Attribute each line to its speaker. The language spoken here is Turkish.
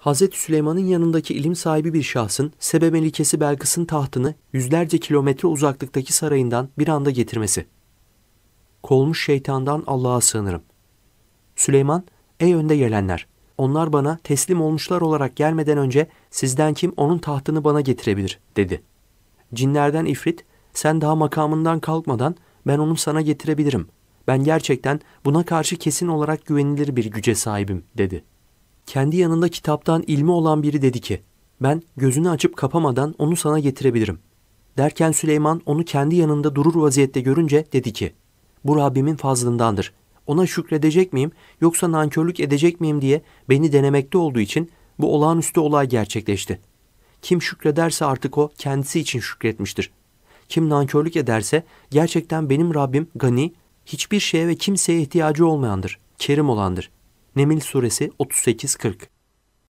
Speaker 1: Hz. Süleyman'ın yanındaki ilim sahibi bir şahsın Sebe Melikesi Belkıs'ın tahtını yüzlerce kilometre uzaklıktaki sarayından bir anda getirmesi. Kolmuş şeytandan Allah'a sığınırım. Süleyman, ey önde gelenler! Onlar bana teslim olmuşlar olarak gelmeden önce sizden kim onun tahtını bana getirebilir dedi. Cinlerden ifrit, sen daha makamından kalkmadan ben onu sana getirebilirim. Ben gerçekten buna karşı kesin olarak güvenilir bir güce sahibim dedi.'' Kendi yanında kitaptan ilmi olan biri dedi ki, ben gözünü açıp kapamadan onu sana getirebilirim. Derken Süleyman onu kendi yanında durur vaziyette görünce dedi ki, bu Rabbimin fazlındandır. Ona şükredecek miyim yoksa nankörlük edecek miyim diye beni denemekte olduğu için bu olağanüstü olay gerçekleşti. Kim şükrederse artık o kendisi için şükretmiştir. Kim nankörlük ederse gerçekten benim Rabbim gani, hiçbir şeye ve kimseye ihtiyacı olmayandır, kerim olandır.'' Nemil Suresi 38-40